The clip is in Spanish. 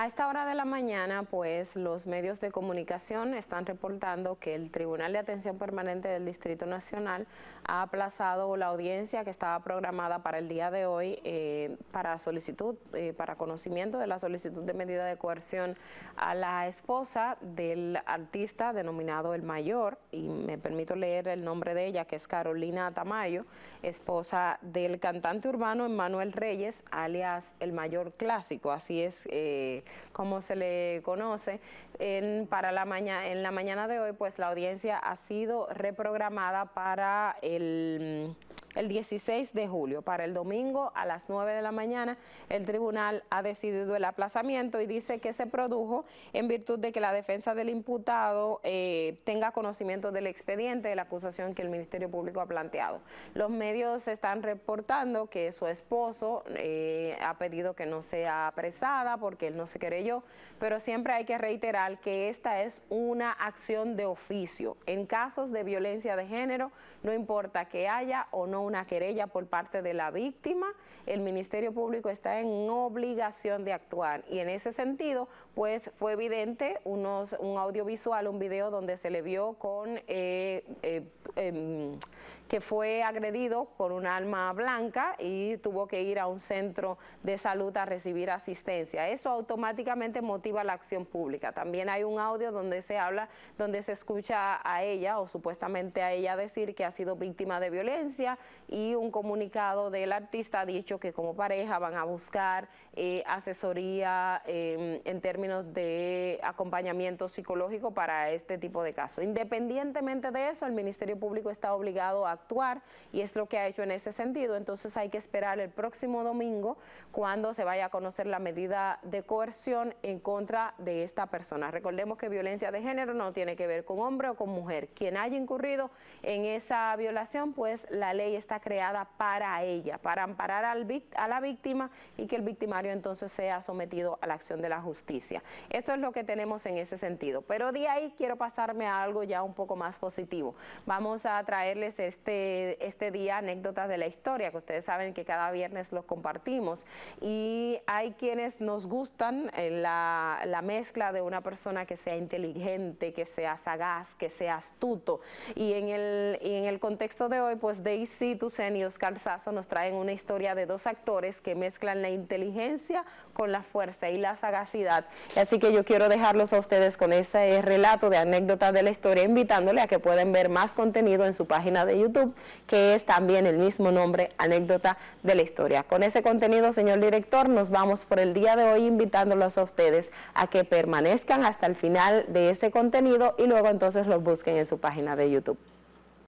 A esta hora de la mañana, pues los medios de comunicación están reportando que el Tribunal de Atención Permanente del Distrito Nacional ha aplazado la audiencia que estaba programada para el día de hoy eh, para solicitud, eh, para conocimiento de la solicitud de medida de coerción a la esposa del artista denominado El Mayor, y me permito leer el nombre de ella, que es Carolina Tamayo, esposa del cantante urbano Emmanuel Reyes, alias El Mayor Clásico, así es... Eh, como se le conoce. En, para la mañana, en la mañana de hoy, pues la audiencia ha sido reprogramada para el el 16 de julio. Para el domingo a las 9 de la mañana el tribunal ha decidido el aplazamiento y dice que se produjo en virtud de que la defensa del imputado eh, tenga conocimiento del expediente de la acusación que el Ministerio Público ha planteado. Los medios están reportando que su esposo eh, ha pedido que no sea apresada porque él no se yo, pero siempre hay que reiterar que esta es una acción de oficio. En casos de violencia de género, no importa que haya o no una querella por parte de la víctima, el Ministerio Público está en obligación de actuar. Y en ese sentido, pues fue evidente un audiovisual, un video donde se le vio con eh, eh, em, que fue agredido por un alma blanca y tuvo que ir a un centro de salud a recibir asistencia. Eso automáticamente motiva la acción pública. También hay un audio donde se habla, donde se escucha a ella o supuestamente a ella decir que ha sido víctima de violencia, y un comunicado del artista ha dicho que como pareja van a buscar eh, asesoría em, en términos de acompañamiento psicológico para este tipo de casos. Independientemente de eso, el Ministerio Público está obligado a actuar y es lo que ha hecho en ese sentido. Entonces hay que esperar el próximo domingo cuando se vaya a conocer la medida de coerción en contra de esta persona. Recordemos que violencia de género no tiene que ver con hombre o con mujer. Quien haya incurrido en esa violación, pues la ley está creada para ella, para amparar a la víctima y que el victimario entonces sea sometido a la acción de la justicia. Esto es lo que tenemos en ese sentido. Pero de ahí quiero pasarme a algo ya un poco más positivo. Vamos a traerles este, este día anécdotas de la historia, que ustedes saben que cada viernes los compartimos. Y hay quienes nos gustan eh, la, mezcla de una persona que sea inteligente, que sea sagaz, que sea astuto. Y en el, y en el contexto de hoy, pues Daisy Titusen y Oscar Sasso nos traen una historia de dos actores que mezclan la inteligencia con la fuerza y la sagacidad. Así que yo quiero dejarlos a ustedes con ese relato de anécdota de la historia, invitándole a que pueden ver más contenido en su página de YouTube, que es también el mismo nombre, Anécdota de la Historia. Con ese contenido, señor director, nos vamos por el día de hoy invitándolos a ustedes a que permanezcan hasta el final de ese contenido y luego entonces los busquen en su página de YouTube.